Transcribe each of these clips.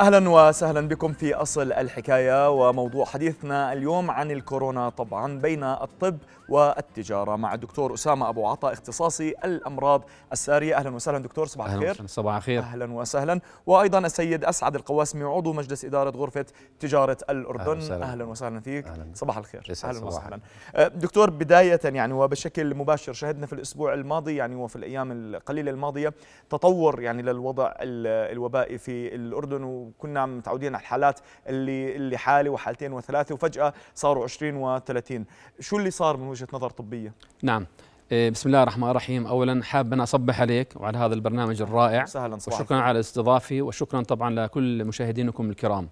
اهلا وسهلا بكم في اصل الحكايه وموضوع حديثنا اليوم عن الكورونا طبعا بين الطب والتجاره مع الدكتور اسامه ابو عطا اختصاصي الامراض الساريه اهلا وسهلا دكتور صباح الخير صباح الخير اهلا وسهلا وايضا السيد اسعد القواسمي عضو مجلس اداره غرفه تجاره الاردن اهلا, وسهلا. أهلا وسهلا فيك أهلا. صباح الخير اهلا وسهلا أه، دكتور بدايه يعني وبشكل مباشر شهدنا في الاسبوع الماضي يعني وفي الايام القليله الماضيه تطور يعني للوضع الوبائي في الاردن وكنا متعودين على الحالات اللي اللي حاله وحالتين وثلاثه وفجاه صاروا 20 و30 شو اللي صار من وجهه نظر طبيه نعم إيه، بسم الله الرحمن الرحيم اولا حاب ان اصبح عليك وعلى هذا البرنامج الرائع سهلا صباحك. وشكرا على الاستضافه وشكرا طبعا لكل مشاهدينكم الكرام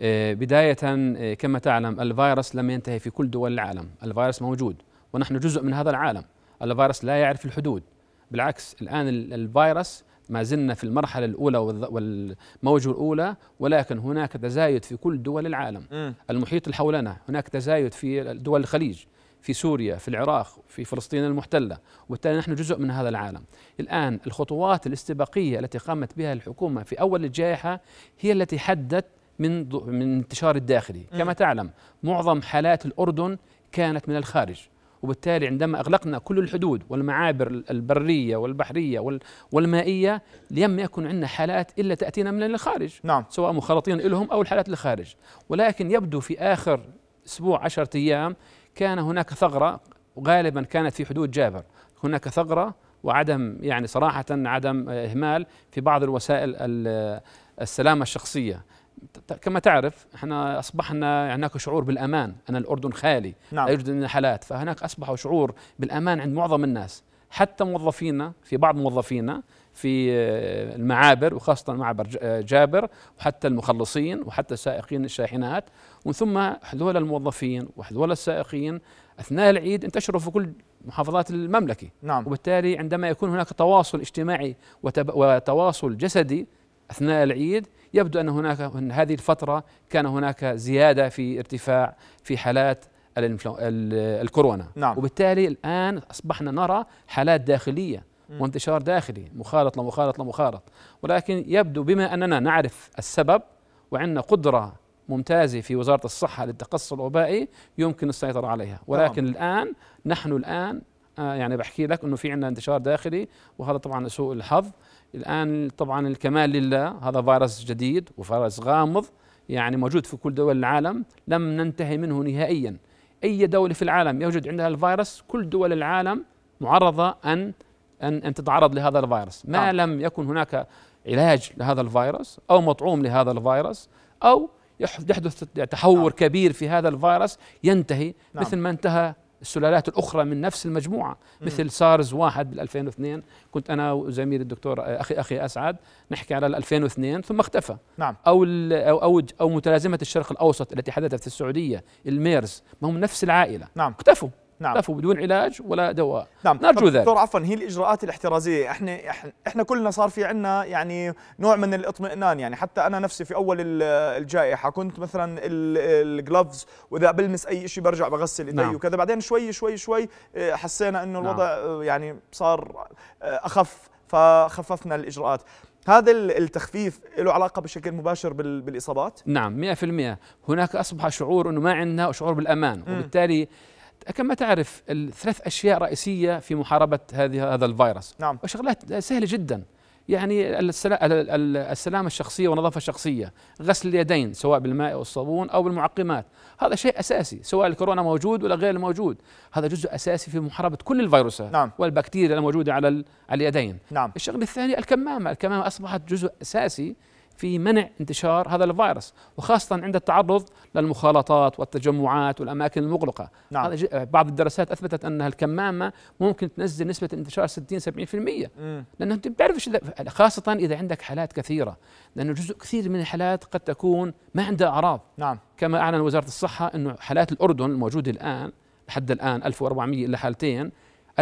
إيه، بدايه إيه، كما تعلم الفيروس لم ينتهي في كل دول العالم الفيروس موجود ونحن جزء من هذا العالم الفيروس لا يعرف الحدود بالعكس الان الفيروس ما زلنا في المرحلة الأولى والموجة الأولى ولكن هناك تزايد في كل دول العالم م. المحيط اللي حولنا هناك تزايد في دول الخليج في سوريا في العراق في فلسطين المحتلة وبالتالي نحن جزء من هذا العالم الآن الخطوات الاستباقية التي قامت بها الحكومة في أول الجائحة هي التي حدت من من انتشار الداخلي م. كما تعلم معظم حالات الأردن كانت من الخارج وبالتالي عندما أغلقنا كل الحدود والمعابر البرية والبحرية والمائية لم يكن عندنا حالات إلا تأتينا من الخارج نعم. سواء مخالطين لهم أو الحالات الخارج ولكن يبدو في آخر أسبوع عشرة أيام كان هناك ثغرة غالبا كانت في حدود جابر هناك ثغرة وعدم يعني صراحة عدم إهمال في بعض الوسائل السلامة الشخصية كما تعرف احنا اصبحنا يعني هناك شعور بالامان ان الاردن خالي نعم. لا يوجد لنا حالات فهناك اصبح شعور بالامان عند معظم الناس حتى موظفينا في بعض موظفينا في آه، المعابر وخاصة معبر آه، جابر وحتى المخلصين وحتى سائقين الشاحنات ومن ثم حذول الموظفين وحذول السائقين أثناء العيد انتشروا في كل محافظات المملكة نعم. وبالتالي عندما يكون هناك تواصل اجتماعي وتواصل جسدي اثناء العيد يبدو ان هناك أن هذه الفتره كان هناك زياده في ارتفاع في حالات الكورونا نعم. وبالتالي الان اصبحنا نرى حالات داخليه وانتشار داخلي مخالط لمخالط لمخالط ولكن يبدو بما اننا نعرف السبب وعندنا قدره ممتازه في وزاره الصحه للتقصي الوبائي يمكن السيطره عليها ولكن نعم. الان نحن الان آه، يعني بحكي لك انه في عندنا انتشار داخلي وهذا طبعا سوء الحظ الآن طبعا الكمال لله هذا فيروس جديد وفيروس غامض يعني موجود في كل دول العالم لم ننتهي منه نهائيا أي دولة في العالم يوجد عندها الفيروس كل دول العالم معرضة أن أن أن تتعرض لهذا الفيروس ما آه. لم يكن هناك علاج لهذا الفيروس أو مطعوم لهذا الفيروس أو يحدث تحور نعم. كبير في هذا الفيروس ينتهي نعم. مثل ما انتهى السلالات الأخرى من نفس المجموعة مثل سارز واحد بال 2002 كنت أنا وزميلي الدكتور آه، أخي أخي أسعد نحكي على 2002 ثم اختفى نعم. أو, أو أو أو متلازمة الشرق الأوسط التي حدثت في السعودية الميرز ما هم نفس العائلة نعم. اختفوا نعم. طافوا بدون علاج ولا دواء نعم. نرجو ذلك دكتور عفوا هي الاجراءات الاحترازيه احنا احنا كلنا صار في عندنا يعني نوع من الاطمئنان يعني حتى انا نفسي في اول الجائحه كنت مثلا الجلوفز واذا بلمس اي شيء برجع بغسل ايدي نعم. وكذا بعدين شوي شوي شوي آه، حسينا انه الوضع نعم. آه، يعني صار آه، اخف فخففنا الاجراءات هذا التخفيف له علاقة بشكل مباشر بالإصابات؟ نعم 100% هناك أصبح شعور أنه ما عندنا شعور بالأمان وبالتالي كما تعرف الثلاث اشياء رئيسيه في محاربه هذه هذا الفيروس نعم وشغلات سهله جدا يعني السلامة الشخصية والنظافة الشخصية غسل اليدين سواء بالماء أو الصابون أو بالمعقمات هذا شيء أساسي سواء الكورونا موجود ولا غير موجود هذا جزء أساسي في محاربة كل الفيروسات نعم. والبكتيريا الموجودة على, على اليدين نعم. الشغله الثانيه الكمامة الكمامة أصبحت جزء أساسي في منع انتشار هذا الفيروس وخاصة عند التعرض للمخالطات والتجمعات والأماكن المغلقة نعم. بعض الدراسات أثبتت أن الكمامة ممكن تنزل نسبة الانتشار 60 70% لأنه أنت بتعرفش خاصة إذا عندك حالات كثيرة لأنه جزء كثير من الحالات قد تكون ما عندها أعراض نعم. كما أعلن وزارة الصحة أنه حالات الأردن الموجودة الآن لحد الآن 1400 إلا حالتين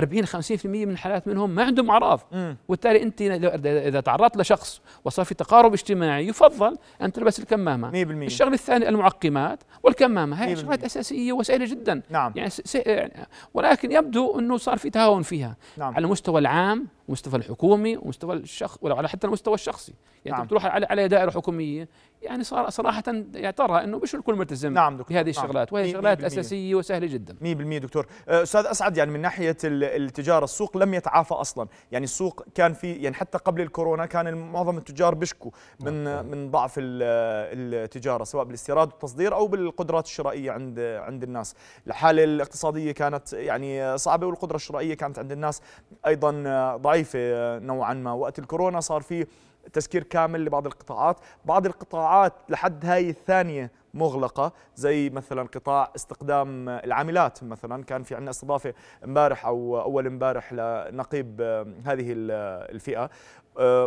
40 50% من الحالات منهم ما عندهم اعراض وبالتالي انت اذا تعرضت لشخص وصار في تقارب اجتماعي يفضل ان تلبس الكمامه 100% الشغله الثانيه المعقمات والكمامه هي شغلات اساسيه وسهله جدا نعم يعني, يعني ولكن يبدو انه صار في تهاون فيها نعم. على المستوى العام مستوى الحكومي ومستوى الشخص ولو على حتى المستوى الشخصي يعني نعم. بتروح على على دائره حكوميه يعني صار صراحه يعترى انه مش الكل ملتزم نعم دكتور. بهذه نعم. الشغلات وهي شغلات اساسيه وسهله جدا 100% دكتور أه، استاذ اسعد يعني من ناحيه التجاره السوق لم يتعافى اصلا يعني السوق كان في يعني حتى قبل الكورونا كان معظم التجار بيشكوا من نعم. من ضعف التجاره سواء بالاستيراد والتصدير او بالقدرات الشرائيه عند عند الناس الحاله الاقتصاديه كانت يعني صعبه والقدره الشرائيه كانت عند الناس ايضا آه، ضعيفه ضعيفه آه، نوعا ما وقت الكورونا صار في تسكير كامل لبعض القطاعات بعض القطاعات لحد هاي الثانيه مغلقه زي مثلا قطاع استقدام العاملات مثلا كان في عندنا استضافه امبارح او اول امبارح لنقيب آه، هذه آه، الفئه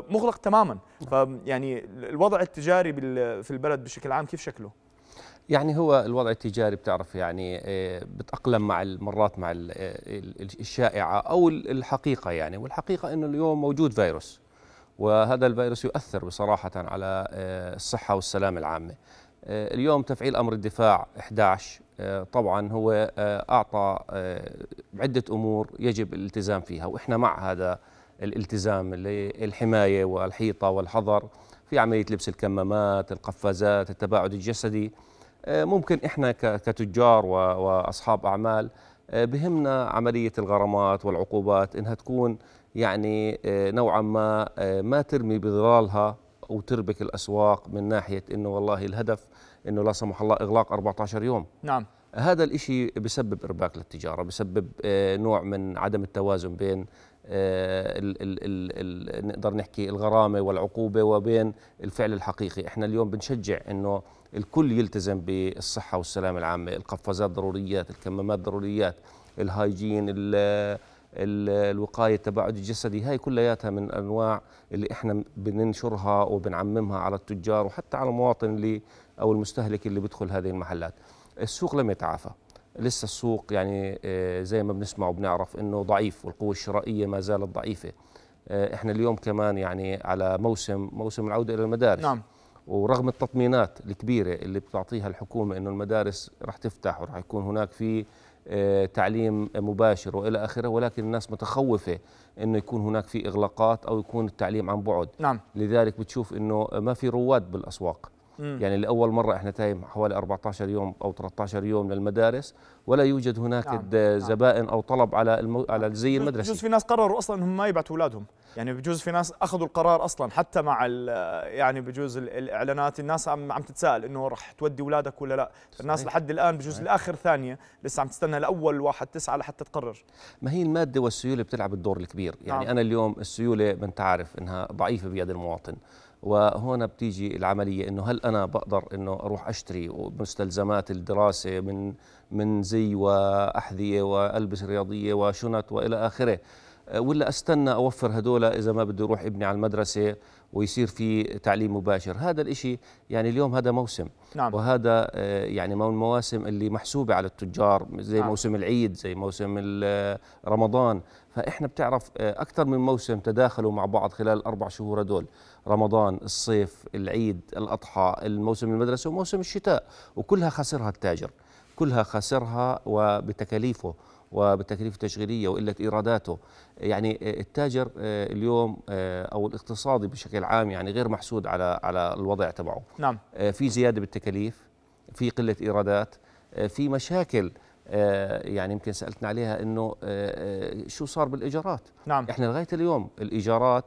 مغلق تماما نعم. فيعني الوضع التجاري في البلد بشكل عام كيف شكله يعني هو الوضع التجاري بتعرف يعني آه، بتأقلم مع المرات مع آه، الشائعة أو الحقيقة يعني والحقيقة أنه اليوم موجود فيروس وهذا الفيروس يؤثر بصراحة على آه، الصحة والسلامة العامة اليوم تفعيل أمر الدفاع 11 طبعا هو أعطى عدة أمور يجب الالتزام فيها وإحنا مع هذا الالتزام للحماية والحيطة والحظر في عملية لبس الكمامات القفازات التباعد الجسدي آه، ممكن احنا كتجار واصحاب اعمال آه، بهمنا عمليه الغرامات والعقوبات انها تكون يعني آه، نوعا ما ما ترمي بظلالها وتربك الاسواق من ناحيه انه والله الهدف انه لا سمح الله اغلاق 14 يوم نعم هذا الإشي بسبب إرباك للتجارة بسبب نوع من عدم التوازن بين الـ الـ الـ نقدر نحكي الغرامة والعقوبة وبين الفعل الحقيقي احنا اليوم بنشجع أنه الكل يلتزم بالصحه والسلامه العامه القفازات ضروريات الكمامات ضروريات الهايجين ال الوقاية التباعد الجسدي هاي كلياتها من أنواع اللي إحنا بننشرها وبنعممها على التجار وحتى على المواطن اللي أو المستهلك اللي بيدخل هذه المحلات السوق لم يتعافى لسه السوق يعني آه، زي ما بنسمع وبنعرف انه ضعيف والقوه الشرائيه ما زالت ضعيفه آه، احنا اليوم كمان يعني على موسم موسم العوده الى المدارس نعم ورغم التطمينات الكبيرة اللي بتعطيها الحكومة أنه المدارس رح تفتح ورح يكون هناك في آه، تعليم مباشر والى اخره ولكن الناس متخوفه انه يكون هناك في اغلاقات او يكون التعليم عن بعد نعم. لذلك بتشوف انه ما في رواد بالاسواق يعني لاول مره احنا تايم حوالي 14 يوم او 13 يوم للمدارس ولا يوجد هناك نعم. نعم. زبائن او طلب على المو... نعم. على الزي المدرسي بجوز في ناس قرروا اصلا انهم ما يبعثوا اولادهم يعني بجوز في ناس اخذوا القرار اصلا حتى مع يعني بجوز الاعلانات الناس عم عم تتساءل انه راح تودي اولادك ولا لا الناس لحد الان بجوز صحيح. لاخر ثانيه لسه عم تستنى لاول واحد تسعه لحتى تقرر ما هي الماده والسيوله بتلعب الدور الكبير يعني نعم. انا اليوم السيوله ما انت عارف انها ضعيفه بيد المواطن وهنا بتيجي العمليه انه هل انا بقدر انه اروح اشتري مستلزمات الدراسه من من زي واحذيه والبس رياضيه وشنط والى اخره آه، ولا استنى اوفر هدول اذا ما بده يروح ابني على المدرسه ويصير في تعليم مباشر هذا الإشي يعني اليوم هذا موسم نعم. وهذا آه، يعني من المواسم اللي محسوبة على التجار زي نعم. موسم العيد زي موسم آه، رمضان فإحنا بتعرف أكثر من موسم تداخلوا مع بعض خلال الأربع شهور هدول رمضان الصيف العيد الأضحى الموسم المدرسة وموسم الشتاء وكلها خسرها التاجر كلها خسرها وبتكاليفه وبالتكاليف التشغيلية وقلة إيراداته يعني التاجر آه، اليوم آه، أو الاقتصادي بشكل عام يعني غير محسود على على الوضع تبعه نعم آه، في زيادة بالتكاليف في قلة إيرادات في مشاكل آه، يعني يمكن سالتنا عليها انه آه، آه، شو صار بالايجارات نعم. احنا لغايه اليوم الايجارات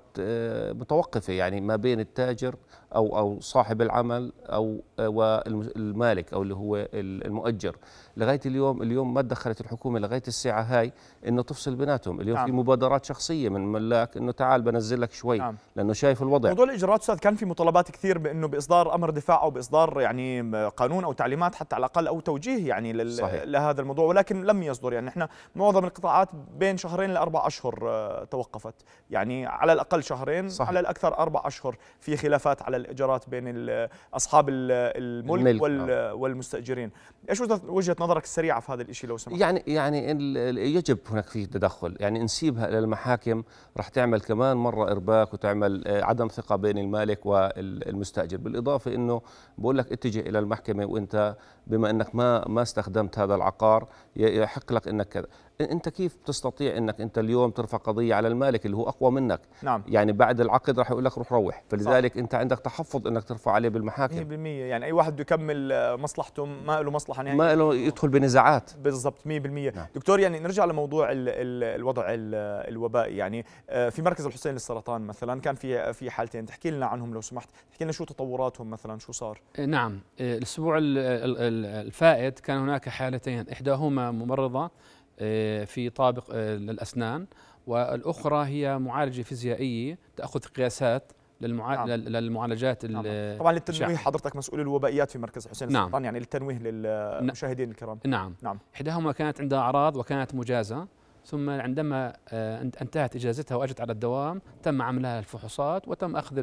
متوقفه يعني ما بين التاجر او او صاحب العمل او والمالك او اللي هو المؤجر لغايه اليوم اليوم ما تدخلت الحكومه لغايه الساعه هاي انه تفصل بيناتهم اليوم نعم. في مبادرات شخصيه من ملاك انه تعال بنزل لك شوي نعم. لانه شايف الوضع موضوع الاجراءات استاذ كان في مطالبات كثير بانه باصدار امر دفاع او باصدار يعني قانون او تعليمات حتى على الاقل او توجيه يعني لهذا الموضوع الموضوع ولكن لم يصدر يعني احنا معظم القطاعات بين شهرين لاربع اشهر آه، توقفت يعني على الاقل شهرين صح. على الاكثر اربع اشهر في خلافات على الايجارات بين اصحاب الملك, الملك وال نعم. والمستاجرين ايش وجهه نظرك السريعه في هذا الشيء لو سمحت يعني يعني يجب هناك في تدخل يعني نسيبها الى المحاكم راح تعمل كمان مره ارباك وتعمل آه، عدم ثقه بين المالك والمستاجر بالاضافه انه بقول لك اتجه الى المحكمه وانت بما انك ما ما استخدمت هذا العقار الأنصار يحق لك انك كذا انت كيف بتستطيع انك انت اليوم ترفع قضيه على المالك اللي هو اقوى منك نعم. يعني بعد العقد راح يقول لك روح روح فلذلك صح. انت عندك تحفظ انك ترفع عليه بالمحاكم 100% يعني اي واحد بده يكمل آه، مصلحته ما له مصلحه نهائيه ما له يدخل بنزاعات بالضبط 100% نعم. دكتور يعني نرجع لموضوع الـ الـ الوضع الـ الوبائي يعني آه، في مركز الحسين للسرطان مثلا كان في آه، في حالتين تحكي لنا عنهم لو سمحت تحكي لنا شو تطوراتهم مثلا شو صار إيه، نعم إيه، الاسبوع الفائت كان هناك حالتين احداهما ممرضه آه، في طابق آه، للاسنان والاخرى هي معالجه فيزيائيه تاخذ قياسات نعم. للمعالجات نعم. طبعا للتنويه حضرتك مسؤول الوبائيات في مركز حسين نعم. السلطان يعني للتنويه للمشاهدين الكرام نعم نعم احداهما كانت عندها اعراض وكانت مجازه ثم عندما آه، انتهت اجازتها واجت على الدوام تم عملها الفحوصات وتم اخذ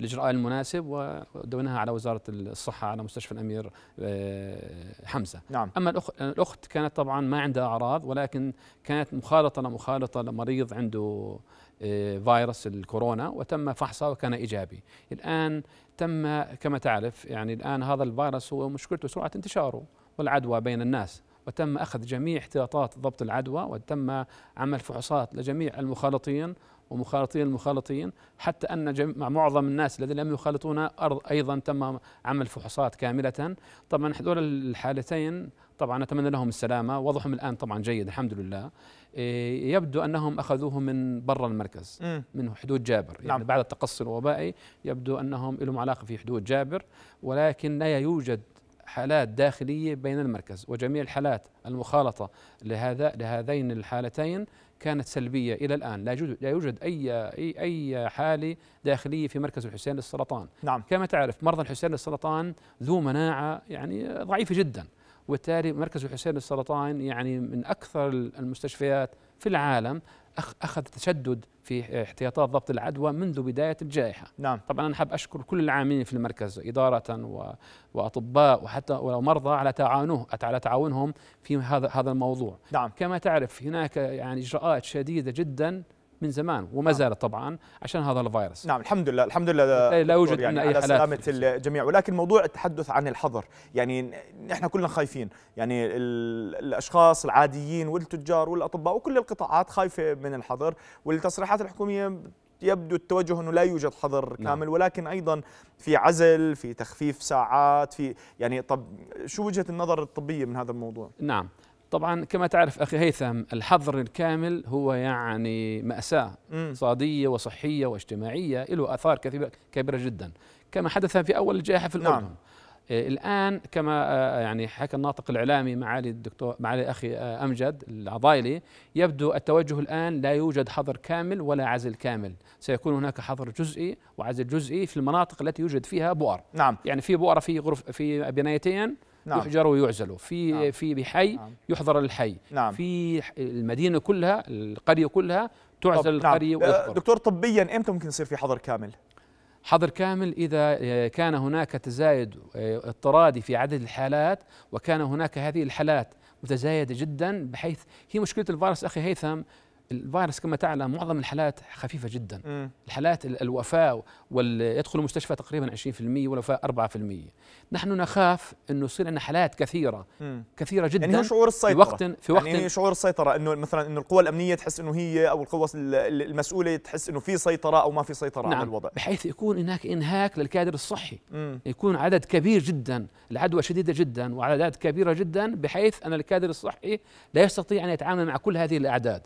الاجراء المناسب ودونها على وزاره الصحه على مستشفى الامير آه، حمزه نعم. اما الاخت كانت طبعا ما عندها اعراض ولكن كانت مخالطه لمخالطه لمريض عنده آه، فيروس الكورونا وتم فحصه وكان ايجابي الان تم كما تعرف يعني الان هذا الفيروس هو مشكلته سرعه انتشاره والعدوى بين الناس وتم أخذ جميع احتياطات ضبط العدوى وتم عمل فحوصات لجميع المخالطين ومخالطين المخالطين حتى أن مع معظم الناس الذين لم يخالطون أرض أيضا تم عمل فحوصات كاملة طبعا هذول الحالتين طبعا نتمنى لهم السلامة وضعهم الآن طبعا جيد الحمد لله إيه، يبدو أنهم أخذوه من برا المركز من حدود جابر يعني نعم. بعد التقصي الوبائي يبدو أنهم لهم علاقة في حدود جابر ولكن لا يوجد حالات داخلية بين المركز وجميع الحالات المخالطة لهذا لهذين الحالتين كانت سلبية إلى الآن لا يوجد, لا يوجد أي, أي أي حالة داخلية في مركز الحسين للسرطان نعم. كما تعرف مرضى الحسين للسرطان ذو مناعة يعني ضعيفة جدا وبالتالي مركز الحسين للسرطان يعني من أكثر المستشفيات في العالم أخذ تشدد في احتياطات ضبط العدوى منذ بداية الجائحة نعم. طبعا أنا احب أشكر كل العاملين في المركز إدارة و... وأطباء وحتى ولو مرضى على تعاونه على تعاونهم في هذا هذا الموضوع نعم. كما تعرف هناك يعني إجراءات شديدة جدا من زمان وما نعم. زالت طبعا عشان هذا الفيروس نعم الحمد لله الحمد لله لا يوجد يعني أي على حالات سلامة الجميع ولكن موضوع التحدث عن الحظر يعني نحن كلنا خايفين يعني الأشخاص العاديين والتجار والأطباء وكل القطاعات خايفة من الحظر والتصريحات الحكومية يبدو التوجه انه لا يوجد حظر نعم. كامل ولكن ايضا في عزل في تخفيف ساعات في يعني طب شو وجهه النظر الطبيه من هذا الموضوع نعم طبعا كما تعرف اخي هيثم الحظر الكامل هو يعني ماساه اقتصاديه وصحيه واجتماعيه له اثار كثيره كبيره جدا كما حدث في اول الجائحه في الاردن نعم. آه، الان كما آه، آه، يعني حكى الناطق الاعلامي معالي الدكتور معالي اخي امجد العضايلي يبدو التوجه الان لا يوجد حظر كامل ولا عزل كامل سيكون هناك حظر جزئي وعزل جزئي في المناطق التي يوجد فيها بؤر نعم يعني في بؤره في غرف في بنايتين نعم. يحجروا ويعزلوا في نعم. في بحي نعم. يحضر الحي نعم. في المدينه كلها القريه كلها تعزل نعم. القريه نعم. ويحضر. دكتور طبيا امتى ممكن يصير في حظر كامل حظر كامل إذا آه، كان هناك تزايد آه، اضطرادي في عدد الحالات وكان هناك هذه الحالات متزايدة جدا بحيث هي مشكلة الفيروس أخي هيثم الفيروس كما تعلم معظم الحالات خفيفه جدا الحالات الوفاه ويدخل يدخل المستشفى تقريبا 20% والوفاه 4% نحن نخاف انه يصير عندنا حالات كثيره كثيره يعني جدا يعني هو شعور السيطره في وقت في يعني وقت يعني شعور السيطره انه مثلا انه القوى الامنيه تحس انه هي او القوى المسؤوله تحس انه في سيطره او ما في سيطره نعم. على الوضع بحيث يكون هناك انهاك للكادر الصحي مم. يكون عدد كبير جدا العدوى شديده جدا واعداد كبيره جدا بحيث ان الكادر الصحي لا يستطيع ان يتعامل مع كل هذه الاعداد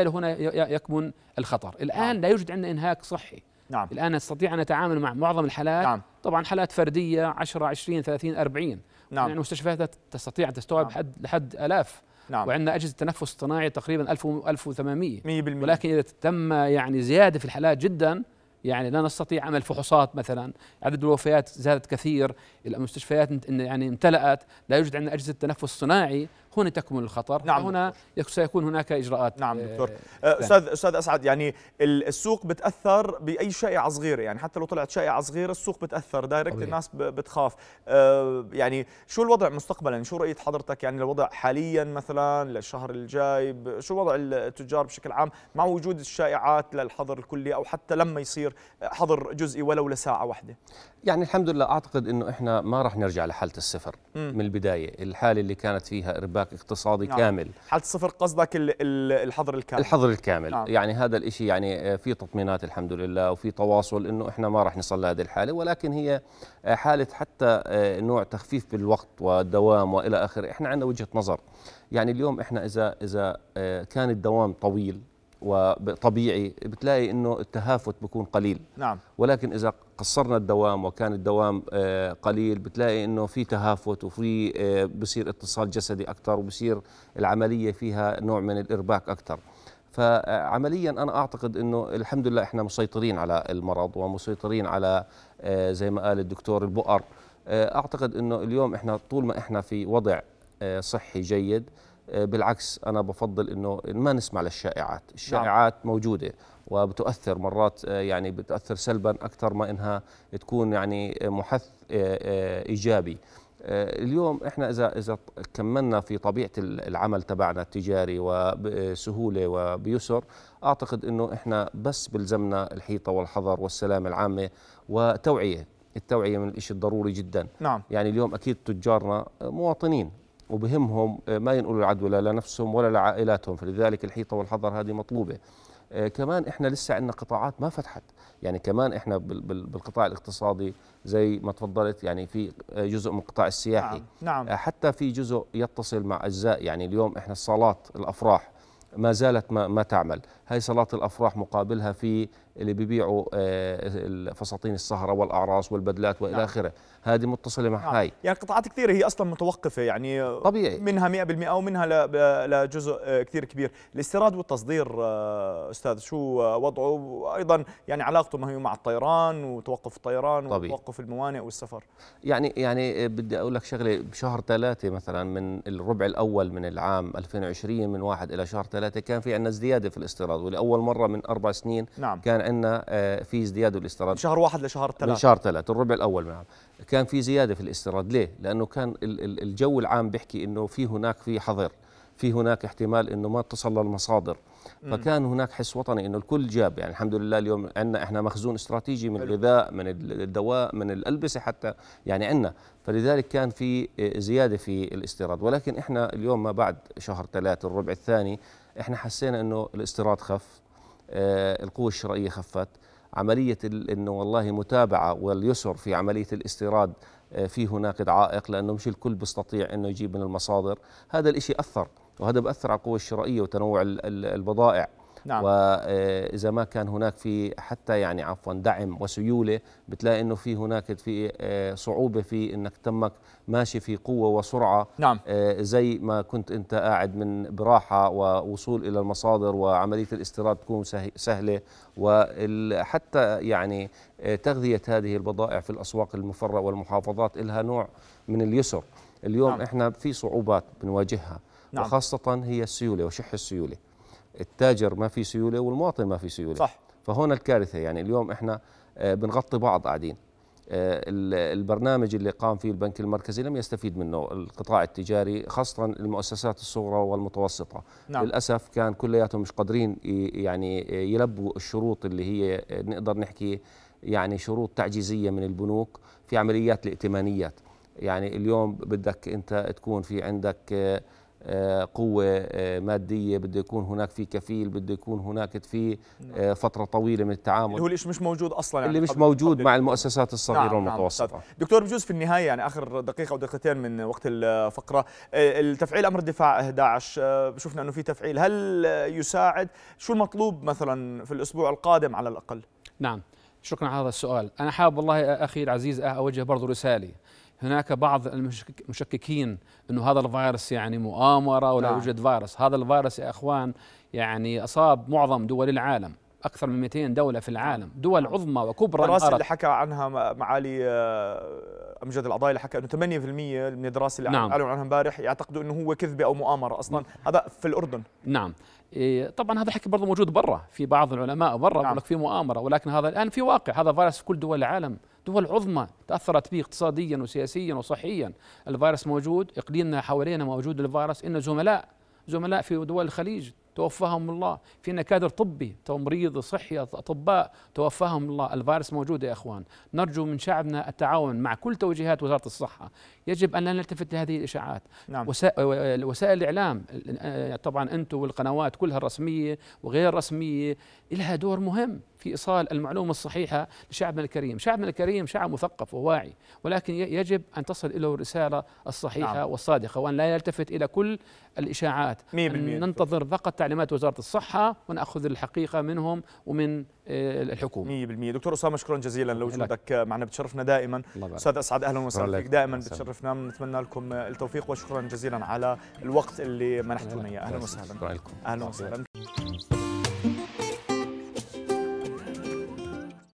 وبالتالي هنا يكمن الخطر الآن نعم. لا يوجد عندنا إنهاك صحي نعم. الآن نستطيع أن نتعامل مع معظم الحالات نعم. طبعا حالات فردية 10 20 30 40 نعم. يعني المستشفيات تستطيع أن تستوعب نعم. حد لحد آلاف نعم. وعندنا أجهزة تنفس اصطناعي تقريبا 1000 1800 100% ولكن إذا تم يعني زيادة في الحالات جدا يعني لا نستطيع عمل فحوصات مثلا عدد الوفيات زادت كثير المستشفيات يعني امتلأت لا يوجد عندنا أجهزة تنفس صناعي هنا تكمن الخطر نعم هنا سيكون هناك اجراءات نعم دكتور آه، أه، يعني. استاذ استاذ اسعد يعني السوق بتاثر باي شائعه صغيره يعني حتى لو طلعت شائعه صغيره السوق بتاثر دايركت الناس بتخاف أه، يعني شو الوضع مستقبلا شو رايه حضرتك يعني الوضع حاليا مثلا للشهر الجاي شو وضع التجار بشكل عام مع وجود الشائعات للحظر الكلي او حتى لما يصير حظر جزئي ولو لساعه واحده يعني الحمد لله اعتقد انه احنا ما راح نرجع لحاله الصفر من البدايه الحاله اللي كانت فيها ارباك استهلاك اقتصادي نعم. كامل حالة الصفر قصدك الحظر الكامل الحظر الكامل نعم. يعني هذا الإشي يعني آه، في تطمينات الحمد لله وفي تواصل إنه إحنا ما راح نصل لهذه الحالة ولكن هي آه، حالة حتى آه، نوع تخفيف بالوقت والدوام وإلى آخره إحنا عندنا وجهة نظر يعني اليوم إحنا إذا إذا كان الدوام طويل وطبيعي بتلاقي انه التهافت بيكون قليل نعم ولكن اذا قصرنا الدوام وكان الدوام آه، قليل بتلاقي انه في تهافت وفي آه، بصير اتصال جسدي اكثر وبصير العمليه فيها نوع من الارباك اكثر فعمليا انا اعتقد انه الحمد لله احنا مسيطرين على المرض ومسيطرين على آه، زي ما قال الدكتور البؤر اعتقد انه اليوم احنا طول ما احنا في وضع صحي جيد آه، بالعكس انا بفضل انه ما نسمع للشائعات نعم. الشائعات نعم. موجوده وبتؤثر مرات آه، يعني بتاثر سلبا اكثر ما انها تكون يعني محث آه، ايجابي اليوم احنا اذا اذا كملنا في طبيعه العمل تبعنا التجاري وبسهوله وبيسر اعتقد انه احنا بس بلزمنا الحيطه والحذر والسلامه العامه وتوعيه التوعيه من الشيء الضروري جدا نعم. يعني اليوم اكيد تجارنا مواطنين وبهمهم آه، ما ينقلوا العدوى لا لنفسهم ولا لعائلاتهم فلذلك الحيطة والحظر هذه مطلوبة آه، كمان احنا لسه عندنا قطاعات ما فتحت يعني كمان احنا بالقطاع الاقتصادي زي ما تفضلت يعني في جزء من القطاع السياحي نعم. نعم. آه، حتى في جزء يتصل مع اجزاء يعني اليوم احنا الصالات الافراح ما زالت ما, ما تعمل هاي صالات الأفراح مقابلها في اللي بيبيعوا آه، فساتين السهره والاعراس والبدلات والى نعم. اخره هذه متصله مع نعم. هاي يعني قطاعات كثيره هي اصلا متوقفه يعني طبيعي منها 100% ومنها لجزء كثير كبير الاستيراد والتصدير آه، استاذ شو آه، وضعه وايضا يعني علاقته ما هي مع الطيران وتوقف الطيران طبيعي. وتوقف الموانئ والسفر يعني يعني بدي اقول لك شغله بشهر ثلاثة مثلا من الربع الاول من العام 2020 من واحد الى شهر ثلاثة كان في عندنا ازدياده في الاستيراد ولاول مره من اربع سنين نعم. كان عندنا آه، في ازدياد الاستيراد من شهر واحد لشهر ثلاثة من شهر ثلاثة الربع الاول من العام كان في زياده في الاستيراد ليه؟ لانه كان الجو العام بيحكي انه في هناك في حظر في هناك احتمال انه ما تصل للمصادر فكان هناك حس وطني انه الكل جاب يعني الحمد لله اليوم عندنا احنا مخزون استراتيجي من الغذاء من الدواء من الالبسه حتى يعني عندنا فلذلك كان في آه، زياده في الاستيراد ولكن احنا اليوم ما بعد شهر ثلاثة الربع الثاني احنا حسينا انه الاستيراد خف آه، القوة الشرائية خفت عملية أنه والله متابعة واليسر في عملية الاستيراد آه، في هناك عائق لأنه مش الكل بيستطيع أنه يجيب من المصادر هذا الإشي أثر وهذا بأثر على القوة الشرائية وتنوع البضائع نعم. واذا ما كان هناك في حتى يعني عفوا دعم وسيوله بتلاقي انه في هناك في آه، صعوبه في انك تمك ماشي في قوه وسرعه نعم. آه، زي ما كنت انت قاعد من براحه ووصول الى المصادر وعمليه الاستيراد تكون سهله وحتى يعني آه، تغذيه هذه البضائع في الاسواق المفرقه والمحافظات لها نوع من اليسر اليوم نعم. احنا في صعوبات بنواجهها نعم. وخاصه هي السيوله وشح السيوله التاجر ما في سيوله والمواطن ما في سيوله صح فهون الكارثه يعني اليوم احنا آه، بنغطي بعض قاعدين آه، البرنامج اللي قام فيه البنك المركزي لم يستفيد منه القطاع التجاري خاصة المؤسسات الصغرى والمتوسطة نعم. للأسف كان كلياتهم مش قادرين يعني يلبوا الشروط اللي هي آه، نقدر نحكي يعني شروط تعجيزية من البنوك في عمليات الائتمانيات يعني اليوم بدك أنت تكون في عندك آه، قوة آه، مادية بده يكون هناك في كفيل بده يكون هناك في آه، نعم. فترة طويلة من التعامل اللي هو اللي مش موجود أصلا يعني اللي مش موجود مع المؤسسات الصغيرة نعم, نعم، والمتوسطة نعم دكتور بجوز في النهاية يعني آخر دقيقة أو دقيقتين من وقت الفقرة التفعيل أمر الدفاع 11 شفنا أنه في تفعيل هل يساعد شو المطلوب مثلا في الأسبوع القادم على الأقل نعم شكرا على هذا السؤال أنا حابب والله أخي العزيز أوجه برضو رسالة هناك بعض المشككين انه هذا الفيروس يعني مؤامره ولا نعم. يوجد فيروس، هذا الفيروس يا اخوان يعني اصاب معظم دول العالم، اكثر من 200 دوله في العالم، دول نعم. عظمى وكبرى الدراسه اللي حكى عنها معالي آه، امجد الاعضاء اللي حكى انه 8% من الدراسه اللي نعم. قالوا عنها امبارح يعتقدوا انه هو كذبه او مؤامره اصلا، هذا في الاردن نعم إيه، طبعا هذا الحكي برضه موجود برا في بعض العلماء برا نعم. لك في مؤامره ولكن هذا الان في واقع هذا فيروس في كل دول العالم دول عظمى تأثرت به اقتصاديا وسياسيا وصحيا الفيروس موجود إقليمنا حوالينا موجود الفيروس إن زملاء زملاء في دول الخليج توفاهم الله فينا كادر طبي تمريض صحي اطباء توفاهم الله الفيروس موجود يا اخوان نرجو من شعبنا التعاون مع كل توجيهات وزاره الصحه يجب ان لا نلتفت لهذه الاشاعات نعم. وسائل, وسائل الاعلام طبعا انتم والقنوات كلها الرسميه وغير الرسميه لها دور مهم في إيصال المعلومة الصحيحة لشعبنا الكريم شعبنا الكريم شعب مثقف وواعي ولكن يجب أن تصل إليه الرسالة الصحيحة نعم. والصادقة وأن لا يلتفت إلى كل الإشاعات ننتظر فقط تعليمات وزارة الصحة ونأخذ الحقيقة منهم ومن آه، الحكومة 100% دكتور أسامة شكرا جزيلا لوجودك معنا بتشرفنا دائما أستاذ أسعد أهلا وسهلا فيك دائما بتشرفنا نتمنى لكم التوفيق وشكرا جزيلا على الوقت اللي منحتونا إياه أهلا وسهلا شكرا لكم أهلا وسهلا